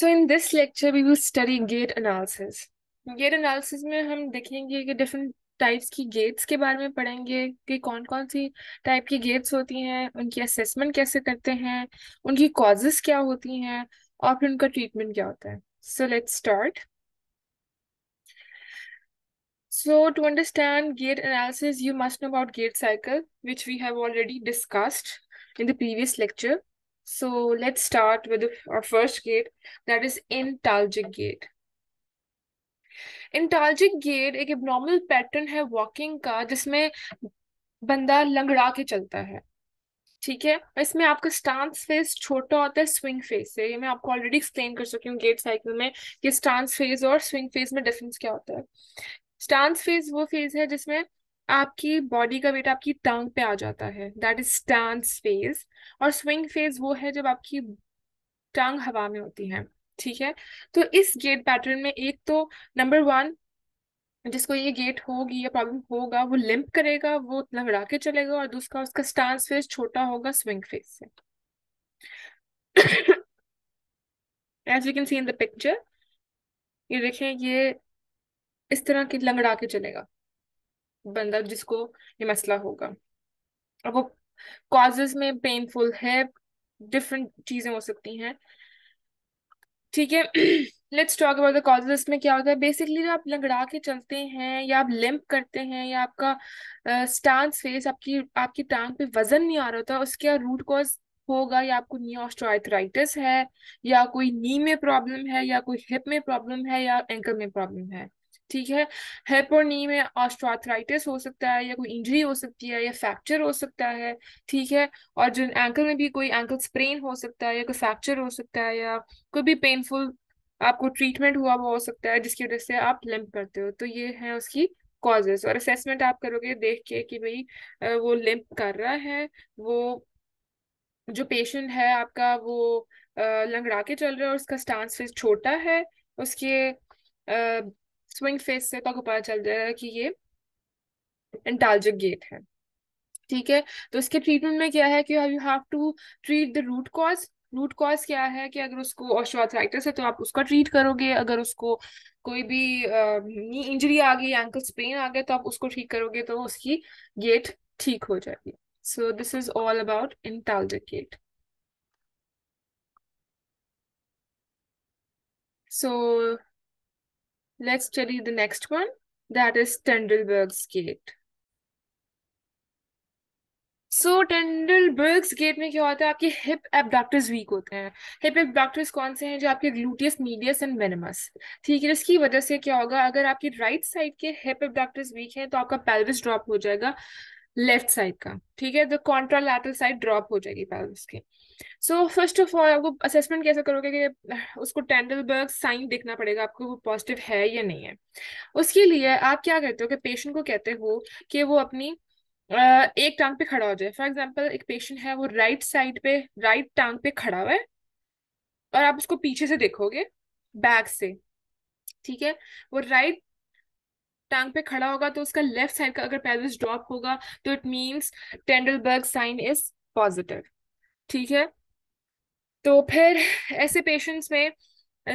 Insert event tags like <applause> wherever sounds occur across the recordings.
So in this lecture we will study gait analysis gait analysis में हम देखेंगे कि डिफरेंट टाइप्स की गेट्स के बारे में पढ़ेंगे कि कौन कौन सी टाइप की गेट्स होती हैं उनकी असेसमेंट कैसे करते हैं उनकी कॉजेस क्या होती हैं और फिर उनका ट्रीटमेंट क्या होता है so let's start so to understand gait analysis you must know about gait cycle which we have already discussed in the previous lecture So let's start with our first gate, that is intalgic gate. Antalgic gait एक abnormal pattern है walking का जिसमें बंदा लंगड़ा के चलता है ठीक है इसमें आपका स्टांस फेज छोटा होता है स्विंग फेज से ये मैं आपको ऑलरेडी एक्सप्लेन कर चुकी हूँ गेट साइकिल में कि स्टांस फेज और स्विंग फेज में डिफरेंस क्या होता है स्टांस फेज वो फेज है जिसमें आपकी बॉडी का वेट आपकी टांग पे आ जाता है दैट इज स्टैंड फेज और स्विंग फेज वो है जब आपकी टांग हवा में होती है ठीक है तो इस गेट पैटर्न में एक तो नंबर वन जिसको ये गेट होगी या प्रॉब्लम होगा वो लिंप करेगा वो लंगड़ा के चलेगा और दूसरा उसका स्टांस फेज छोटा होगा स्विंग फेज से as you can see in the picture ये देखें ये इस तरह की लंगड़ा के चलेगा बंदा जिसको ये मसला होगा अब वो कॉजेज में पेनफुल है डिफरेंट चीज़ें हो सकती हैं ठीक है let's talk about the causes इसमें क्या होता है बेसिकली जब आप लंगड़ा के चलते हैं या आप लिम्प करते हैं या आपका स्टांस uh, फेस आपकी आपकी टांग पे वजन नहीं आ रहा होता उसका रूट कॉज होगा या आपको नी ऑस्ट्राइथराइटिस है या कोई नी में प्रॉब्लम है या कोई हिप में प्रॉब्लम है या एंकल में प्रॉब्लम है ठीक है हेप और नी में ऑस्ट्राथराइटिस हो सकता है या कोई इंजरी हो सकती है या फ्रैक्चर हो सकता है ठीक है और जो एंकल में भी कोई एंकल स्प्रेन हो सकता है या कोई फ्रैक्चर हो सकता है या कोई भी पेनफुल आपको ट्रीटमेंट हुआ वो हो सकता है जिसकी वजह से आप लिम्प करते हो तो ये है उसकी कॉजेस और असेसमेंट आप करोगे देख के कि भाई वो लिम्प कर रहा है वो जो पेशेंट है आपका वो लंगड़ा के चल रहा है और उसका स्टांस फिर छोटा है उसके स्विंग फेस से तो आपको पता चल जाएगा कि ये इंटालजिक गेट है ठीक है तो इसके ट्रीटमेंट में क्या है कि you have to treat the root cause root cause क्या है कि अगर उसको ऑस्ट्रोआर्थराइटिस है तो आप उसका ट्रीट करोगे अगर उसको कोई भी नी इंजरी आ गई एंकल स्प्रेन आ गया तो आप उसको ठीक करोगे तो उसकी गेट ठीक हो जाएगी so this is all about antalgic gait so Let's study the next one. That is Tendelberg's gate. So Trendelenburg's gait में क्या होता है आपके हिप एबडक्टर्स वीक होते हैं हिप एबडक्टर्स कौन से हैं जो आपके ग्लूटियस मीडियस एंड वेनमस ठीक है इसकी वजह से क्या होगा अगर आपकी राइट right साइड के हिप एबडक्टर्स वीक हैं तो आपका पेल्विस ड्रॉप हो जाएगा लेफ्ट साइड का ठीक है तो कॉन्ट्रालैटरल साइड ड्रॉप हो जाएगी पैल्वस की सो फर्स्ट ऑफ ऑल आपको असेसमेंट कैसे करोगे कि उसको टेंडलबर्ग साइन देखना पड़ेगा आपको वो पॉजिटिव है या नहीं है उसके लिए आप क्या करते हो कि पेशेंट को कहते हो कि वो अपनी एक टांग पे खड़ा हो जाए फॉर एग्जाम्पल एक पेशेंट है वो राइट साइड पे राइट टांग पे खड़ा हुआ है और आप उसको पीछे से देखोगे बैक से ठीक है वो राइट टांग पे खड़ा होगा तो उसका लेफ्ट साइड का अगर पेल्विस ड्रॉप होगा तो it means Trendelenburg sign is positive ठीक है तो फिर ऐसे पेशेंट्स में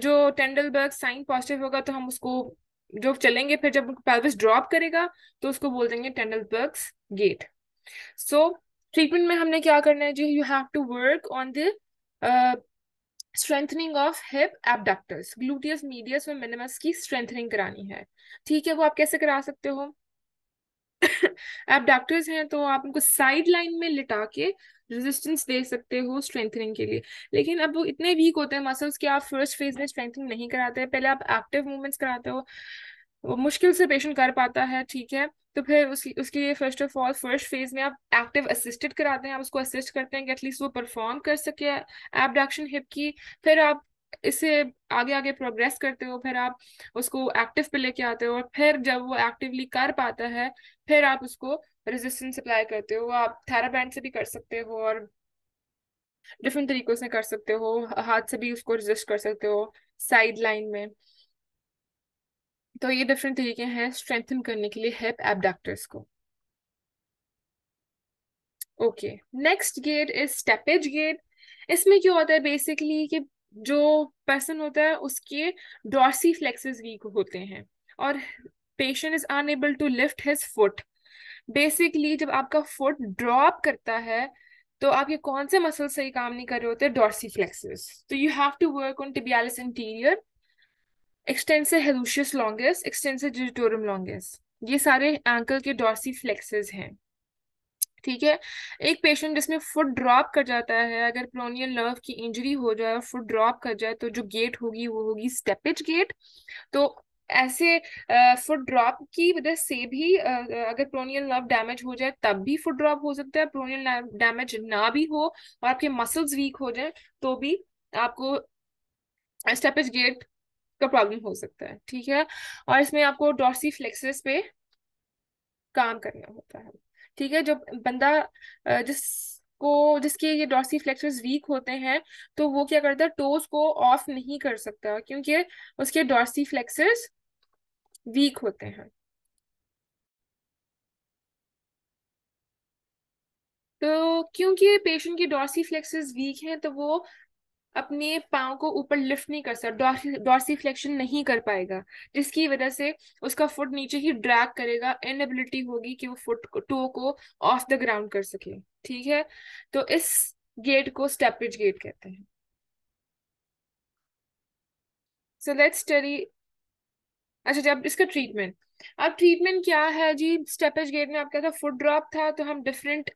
जो टेंडलबर्ग साइन पॉजिटिव होगा तो हम उसको जो चलेंगे फिर जब उनको पेल्विस ड्रॉप करेगा तो उसको बोल देंगे टेंडलबर्ग गेट सो ट्रीटमेंट में हमने क्या करना है जी you have to work on the strengthening of hip abductors gluteus medius में मिनिमस की स्ट्रेंथनिंग करानी है ठीक है वो आप कैसे करा सकते हो एबडक्टर्स <laughs> हैं तो आप उनको साइड लाइन में लिटा के रेजिस्टेंस दे सकते हो स्ट्रेंथनिंग के लिए लेकिन अब वो इतने वीक होते हैं मसल्स कि आप फर्स्ट फेज में स्ट्रेंथनिंग नहीं कराते पहले आप एक्टिव मूवमेंट्स कराते हो वो मुश्किल से पेशेंट कर पाता है ठीक है तो फिर उसकी उसके लिए first of all first phase में आप एक्टिव असिस्टेड कराते हैं आप उसको असिस्ट करते हैं कि एटलीस्ट वो परफॉर्म कर सके एबडक्शन हिप की फिर आप इसे आगे आगे प्रोग्रेस करते हो फिर आप उसको एक्टिव पे लेके आते हो और फिर जब वो एक्टिवली कर पाता है फिर आप उसको रेजिस्टेंस अप्लाई करते हो आप थेराबैंड से भी कर सकते हो और डिफरेंट तरीकों से कर सकते हो हाथ से भी उसको रजिस्ट कर सकते हो साइड लाइन में तो ये डिफरेंट तरीके हैं स्ट्रेंथन करने के लिए हिप एबडक्टर्स को okay next gait is steppage gait इसमें क्या होता है बेसिकली कि जो पर्सन होता है उसके डॉर्सी फ्लेक्सेस वीक होते हैं और patient is unable to lift his foot basically जब आपका फुट ड्रॉप करता है तो आपके कौन से मसल सही काम नहीं कर रहे होते डॉर्सी फ्लेक्सेस तो you have to work on tibialis anterior extensor hallucis longus extensor digitorum longest ये सारे एंकल के डॉर्सी फ्लेक्सेस हैं ठीक है एक पेशेंट जिसमें फुट ड्रॉप कर जाता है अगर प्रोनियल नर्व की इंजरी हो जाए फुट ड्रॉप कर जाए तो जो गेट होगी वो होगी स्टेपेज गेट तो ऐसे फुट ड्रॉप की वजह से भी अगर प्रोनियल नर्व डैमेज हो जाए तब भी फुट ड्रॉप हो सकता है प्रोनियल डैमेज ना भी हो और आपके मसल्स वीक हो जाए तो भी आपको स्टेपेज गेट का प्रॉब्लम हो सकता है ठीक है और इसमें आपको डॉर्सी फ्लेक्सेस पे काम करना होता है ठीक है जब बंदा जिसको जिसके ये डॉर्सी फ्लेक्सेस वीक होते हैं तो वो क्या करता है टोज को ऑफ नहीं कर सकता क्योंकि उसके डॉर्सी फ्लेक्सेस वीक होते हैं तो क्योंकि पेशेंट की डॉर्सी फ्लेक्सेस वीक हैं तो वो अपने पाँव को ऊपर लिफ्ट नहीं कर सकता डॉर्सी फ्लेक्शन नहीं कर पाएगा जिसकी वजह से उसका फुट नीचे ही ड्रैग करेगा इनएबिलिटी होगी कि वो फुट टो को ऑफ द ग्राउंड कर सके ठीक है तो इस गेट को स्टेपिज गेट कहते हैं सो लेट्स स्टडी अच्छा जब इसका ट्रीटमेंट अब ट्रीटमेंट क्या है जी स्टेपेज गेट में आपका था फुट ड्रॉप था तो हम डिफरेंट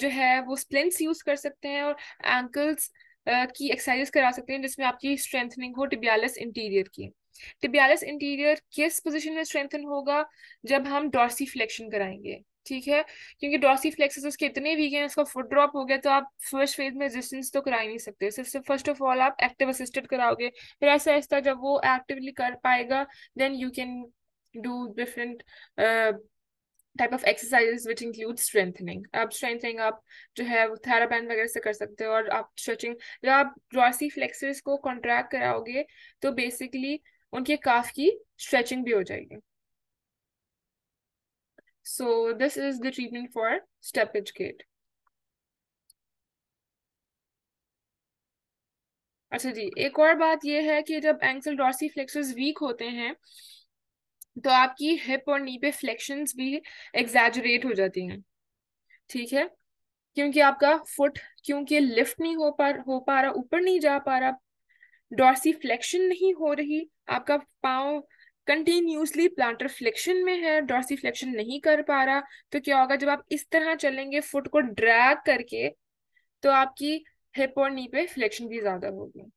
जो है वो स्प्लिंट्स यूज कर सकते हैं और एंकल्स की एक्सरसाइजेस करा सकते हैं जिसमें आपकी स्ट्रेंथनिंग हो टिबियालिस इंटीरियर की टिबियालिस इंटीरियर किस पोजीशन में स्ट्रेंथन होगा जब हम डॉर्सी फ्लेक्शन कराएंगे ठीक है क्योंकि डॉर्सी फ्लेक्सेस उसके इतने वीक हैं उसका फुट ड्रॉप हो गया तो आप फर्स्ट फेज में रेजिस्टेंस तो करा ही नहीं सकते सिर्फ फर्स्ट ऑफ ऑल आप एक्टिव असिस्टेड कराओगे फिर ऐसा ऐसा जब वो एक्टिवली कर पाएगा then you can do different type of exercises which include strengthening आप स्ट्रेंथनिंग आप जो है वो वगैरह से कर सकते हो और आप स्ट्रेचिंग जब आप ग्रॉसी फ्लेक्सर्स को कॉन्ट्रैक्ट कराओगे तो बेसिकली उनके काफ की स्ट्रेचिंग भी हो जाएगी so this is the treatment for steppage gait अच्छा जी एक और बात यह है कि जब एंकल डॉर्सी फ्लेक्सर्स वीक होते हैं तो आपकी हिप और नी पे फ्लेक्शन भी एग्जैजरेट हो जाती हैं ठीक है क्योंकि आपका फुट क्योंकि लिफ्ट नहीं हो पा हो पा रहा ऊपर नहीं जा पा रहा डॉर्सी फ्लेक्शन नहीं हो रही आपका पाँव कंटिन्यूसली प्लांटर फ्लेक्शन में है डॉर्सी फ्लेक्शन नहीं कर पा रहा तो क्या होगा जब आप इस तरह चलेंगे फुट को ड्रैग करके तो आपकी हिप और नी पे फ्लेक्शन भी ज्यादा होगी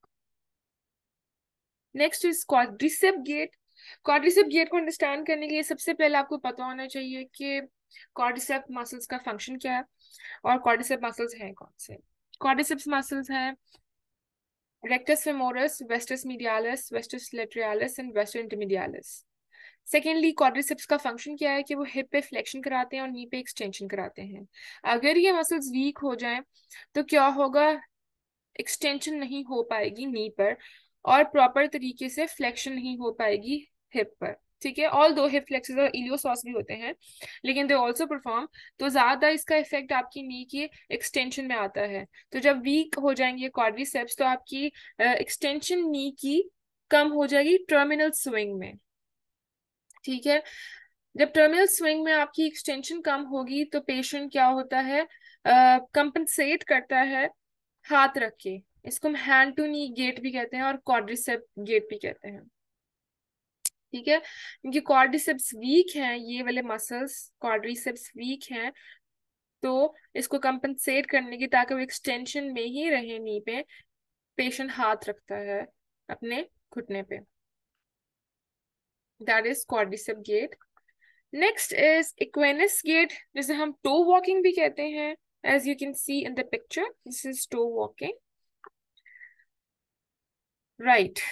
नेक्स्ट इज रिसेप गेट कॉर्डिसेप गियर को अंडरस्टैंड करने के लिए सबसे पहले आपको पता होना चाहिए कि कॉर्डिसेप मसल्स का फंक्शन क्या है और कॉर्डिसेप मसल्स हैं कौन से कॉर्डिसेप्स मसल्स हैं rectus femoris vastus medialis, vastus laterales and vestus intermedialis. Secondly quadriceps का फंक्शन क्या है कि वो हिप पे फ्लेक्शन कराते हैं और नी पे एक्सटेंशन कराते हैं अगर ये मसल्स वीक हो जाएं तो क्या होगा एक्सटेंशन नहीं हो पाएगी नी पर और प्रॉपर तरीके से फ्लेक्शन नहीं हो पाएगी हिप पर ठीक है ऑल दो हिप फ्लेक्स और इलियोसॉस भी होते हैं लेकिन दे ऑल्सो परफॉर्म तो ज़्यादा इसका इफेक्ट आपकी नी की एक्सटेंशन में आता है तो जब वीक हो जाएंगे सेप्स तो आपकी एक्सटेंशन नी की कम हो जाएगी टर्मिनल स्विंग में ठीक है जब टर्मिनल स्विंग में आपकी एक्सटेंशन कम होगी तो पेशेंट क्या होता है कंपनसेट uh, करता है हाथ रख के इसको हम हैंड टू नी गेट भी कहते हैं और कॉर्डिसेप गेट भी कहते हैं ठीक है क्योंकि कॉर्डिसेप्स वीक हैं ये वाले मसल्स कॉर्डिसेप्स वीक हैं तो इसको कंपनसेट करने की ताकि वो एक्सटेंशन में ही रहे नी पे पेशेंट हाथ रखता है अपने घुटने पे that is quadriceps gait next is equinus gait जिसे हम टो वॉकिंग भी कहते हैं as you can see in the picture this is toe walking right right.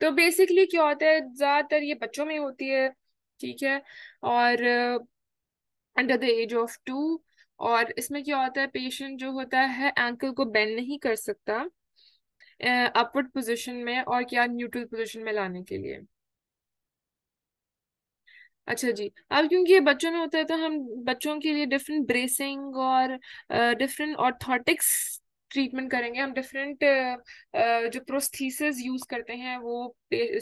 तो बेसिकली क्या होता है ज़्यादातर ये बच्चों में होती है ठीक है और under the age of two और इसमें क्या होता है पेशेंट जो होता है एंकल को बेंड नहीं कर सकता अपवर्ड uh, पोजीशन में और क्या न्यूट्रल पोजीशन में लाने के लिए अच्छा जी अब क्योंकि ये बच्चों में होता है तो हम बच्चों के लिए डिफरेंट ब्रेसिंग और डिफरेंट uh, ऑर्थोटिक्स ट्रीटमेंट करेंगे हम डिफरेंट जो प्रोस्थीसिस यूज करते हैं वो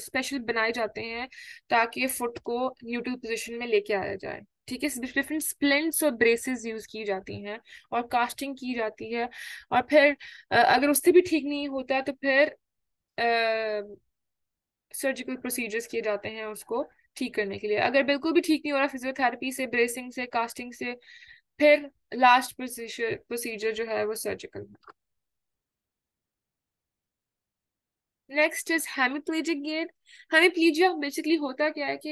स्पेशल बनाए जाते हैं ताकि फुट को न्यूट्रल पोजिशन में लेके आया जाए ठीक है डिफरेंट स्प्लेंट्स और ब्रेसेस यूज की जाती हैं और कास्टिंग की जाती है और फिर अगर उससे भी ठीक नहीं होता तो फिर सर्जिकल प्रोसीजर्स किए जाते हैं उसको ठीक करने के लिए अगर बिल्कुल भी ठीक नहीं हो रहा फिजियोथेरेपी से ब्रेसिंग से कास्टिंग से फिर लास्ट प्रोसीजर प्रोसीजर जो है वो सर्जिकल है next is hemiplegic gait hemiplegia basically होता क्या है कि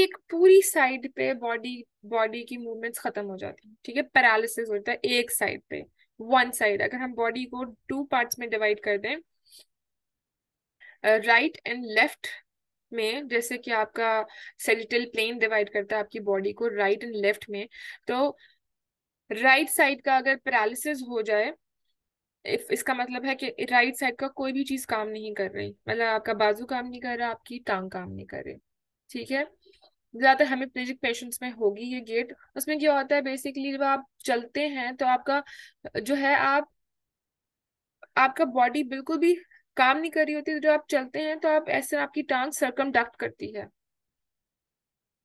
एक पूरी साइड पे बॉडी बॉडी की मूवमेंट्स खत्म हो जाती है ठीक है पैरालिसिस होता है एक साइड पे वन साइड अगर हम बॉडी को टू पार्ट्स में डिवाइड कर दें राइट एंड लेफ्ट में जैसे कि आपका सेलिटल प्लेन डिवाइड करता है आपकी बॉडी को राइट एंड लेफ्ट में तो राइट right साइड का अगर पैरालिसिस हो जाए इफ इसका मतलब है कि राइट साइड का कोई भी चीज काम नहीं कर रही मतलब आपका बाजू काम नहीं कर रहा आपकी टांग काम नहीं कर रही ठीक है ज्यादातर प्लेजिक पेशेंट्स में होगी ये गेट उसमें क्या होता है बेसिकली जब आप चलते हैं तो आपका जो है आप आपका बॉडी बिल्कुल भी काम नहीं कर रही होती तो जब आप चलते हैं तो आप ऐसे आपकी टांग सरकम करती है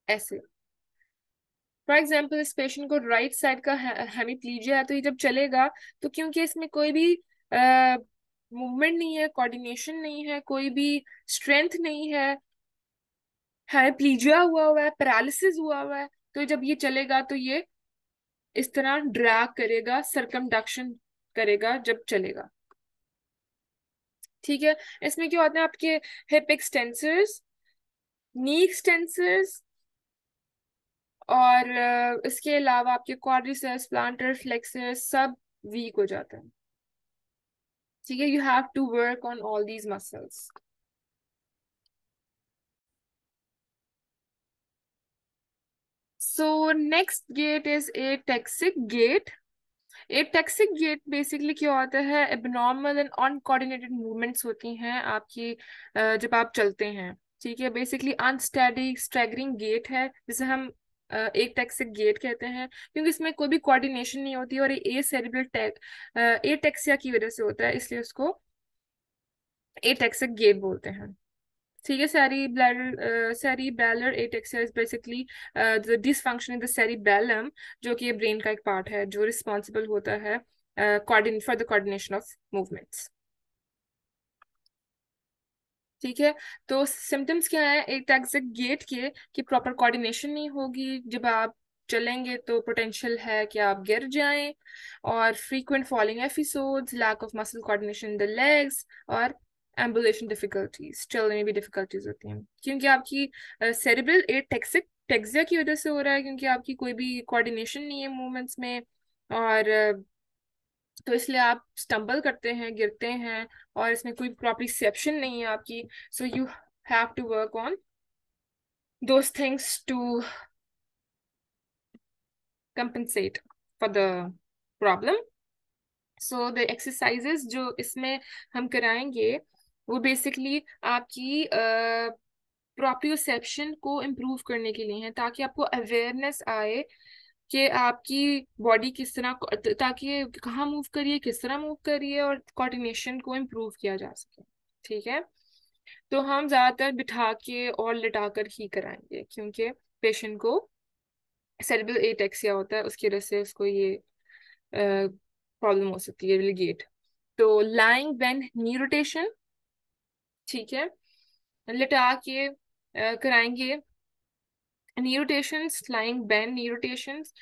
ऐसे फॉर एग्जाम्पल इस पेशेंट को राइट साइड का हेमीप्लीजिया है तो ये जब चलेगा तो क्योंकि इसमें कोई भी मूवमेंट नहीं है कोऑर्डिनेशन नहीं है कोई भी स्ट्रेंथ नहीं है हेमीप्लीजिया हुआ हुआ है पैरालिसिस हुआ हुआ है तो जब ये चलेगा तो ये इस तरह ड्रैग करेगा सरकमडक्शन करेगा जब चलेगा ठीक है इसमें क्या होता है आपके हिप एक्सटेंसर्स नी एक्सटेंसर्स और इसके अलावा आपके क्वाड्रिसेप्स प्लांटर फ्लेक्सर सब वीक हो जाते हैं ठीक है you have to work on all these muscles so next gait is ataxic gait ataxic gait basically क्या होता है एबनॉर्मल एंड अनकोऑर्डिनेटेड मूवमेंट्स होती हैं आपकी जब आप चलते हैं ठीक है बेसिकली अनस्टेडी स्ट्रेगरिंग गेट है जिसे हम एक टैक्सिक गेट कहते हैं क्योंकि इसमें कोई भी कोऑर्डिनेशन नहीं होती और ए सेरिब्रल टैक ए टैक्सिया की वजह से होता है इसलिए उसको ए टैक्सिक गेट बोलते हैं ठीक है cerebellar ataxia is basically the dysfunction in the cerebellum जो कि ब्रेन का एक पार्ट है जो रिस्पॉन्सिबल होता है for the coordination of movements ठीक है तो सिम्टम्स क्या है एक टैक्सिक गेट के कि प्रॉपर कोऑर्डिनेशन नहीं होगी जब आप चलेंगे तो पोटेंशियल है कि आप गिर जाएं और frequent falling episodes lack of muscle coordination the legs और एम्बुलेशन डिफिकल्टीज चलने में भी डिफिकल्टीज होती हैं क्योंकि आपकी सेरेब्रल ए टेक्सिक टेक्सिया की वजह से हो रहा है क्योंकि आपकी कोई भी कोऑर्डिनेशन नहीं है मूवमेंट्स में और uh, तो इसलिए आप स्टम्बल करते हैं गिरते हैं और इसमें कोई प्रॉपरिसेप्शन नहीं है आपकी so you have to work on those things to compensate for the problem so the exercises जो इसमें हम कराएंगे वो बेसिकली आपकी सेप्शन को इम्प्रूव करने के लिए हैं ताकि आपको अवेयरनेस आए कि आपकी बॉडी किस तरह ताकि कहाँ मूव करिए किस तरह मूव करिए और कोऑर्डिनेशन को इम्प्रूव किया जा सके ठीक है तो हम ज़्यादातर बिठा के और लटा कर ही कराएंगे क्योंकि पेशेंट को सेरेब्रल एटेक्सिया होता है उसकी वजह से उसको ये प्रॉब्लम हो सकती है रिलीगेट तो लाइंग बेन नी रोटेशन ठीक है लिटा के कराएंगे न्यूरोटेशंस फ्लाइंग बैंड न्यूरोटेशंस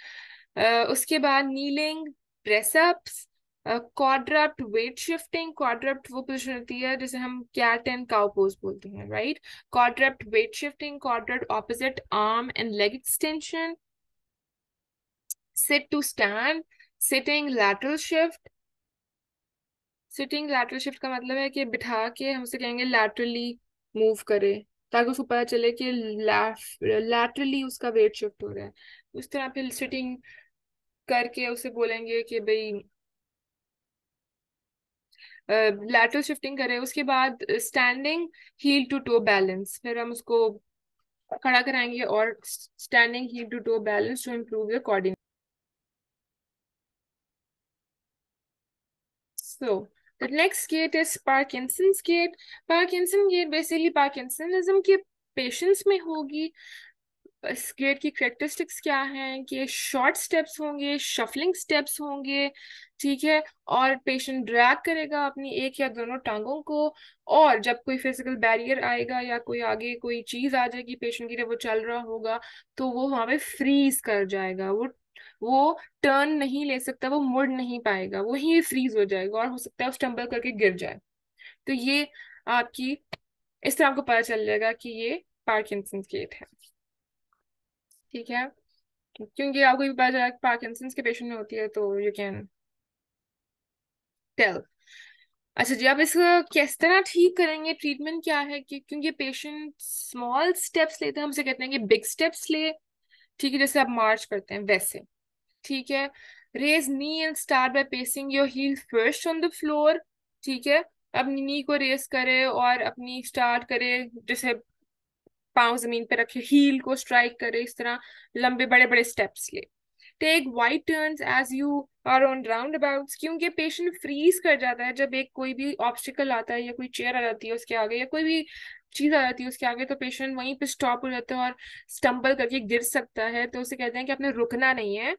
उसके बाद kneeling press ups quadruped weight shifting quadruped वो पोजिशन होती है जिसे हम कैट एंड काउ पोज बोलते हैं right quadruped weight shifting quadruped opposite arm and leg extension sit to stand sitting lateral shift sitting lateral shift का मतलब है कि बिठा के हम उसे कहेंगे लैटरली मूव करे ताकि उसको पता चले कि लैटरली उसका वेट शिफ्ट हो रहा है तो उस तरह फिर सिटिंग करके उसे बोलेंगे कि भाई लैटरल शिफ्टिंग करें उसके बाद standing heel to toe balance फिर हम उसको खड़ा कराएंगे और standing heel to toe balance to improve your coordinate so The next gate is Parkinson's gate. Parkinson's gate basically Parkinsonism के patients में होगी इस गेट की characteristics क्या हैं कि short steps होंगे shuffling steps होंगे ठीक है और patient drag करेगा अपनी एक या दोनों टांगों को और जब कोई physical barrier आएगा या कोई आगे कोई चीज़ आ जाएगी patient के लिए वो चल रहा होगा तो वो वहाँ पे freeze कर जाएगा वो वो टर्न नहीं ले सकता वो मुड़ नहीं पाएगा वो ही फ्रीज हो जाएगा और हो सकता है वो स्टम्बल करके गिर जाए तो ये आपकी इस तरह आपको पता चल जाएगा कि ये पार्किंसन गेट है ठीक है क्योंकि आपको भी पता चला पार्किंसन के पेशेंट में होती है तो यू कैन टेल अच्छा जी आप इसका किस तरह ठीक करेंगे ट्रीटमेंट क्या है कि क्योंकि पेशेंट स्मॉल स्टेप्स लेते हैं हमसे कहते हैं कि बिग स्टेप्स ले ठीक है जैसे आप मार्च करते हैं वैसे ठीक है raise knee and start by placing your heel first on the floor ठीक है अपनी नी को रेस करे और अपनी स्टार्ट करे जैसे पाँव जमीन पर रखे हील को स्ट्राइक करे इस तरह लंबे बड़े बड़े स्टेप्स ले take wide turn as you are on round about क्योंकि पेशेंट फ्रीज कर जाता है जब एक कोई भी ऑब्स्टिकल आता है या कोई चेयर आ जाती है उसके आगे या कोई भी चीज आ जाती है उसके आगे तो पेशेंट वहीं पे स्टॉप हो जाता है और स्टम्बल करके गिर सकता है तो उसे कहते हैं कि आपने रुकना नहीं है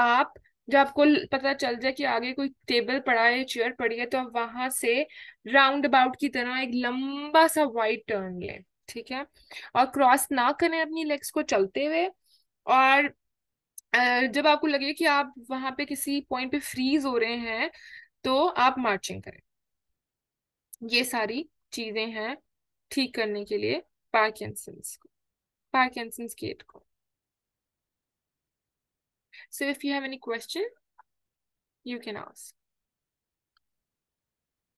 आप जब आपको पता चल जाए कि आगे कोई टेबल पड़ा है चेयर पड़ी है तो आप वहां से राउंड अबाउट की तरह एक लंबा सा वाइड टर्न लें ठीक है और क्रॉस ना करें अपनी लेग्स को चलते हुए और जब आपको लगे कि आप वहां पे किसी पॉइंट पे फ्रीज हो रहे हैं तो आप मार्चिंग करें ये सारी चीजें हैं ठीक करने के लिए पार्किंसंस को पार्किंसंस गेट को so if you have any question you can ask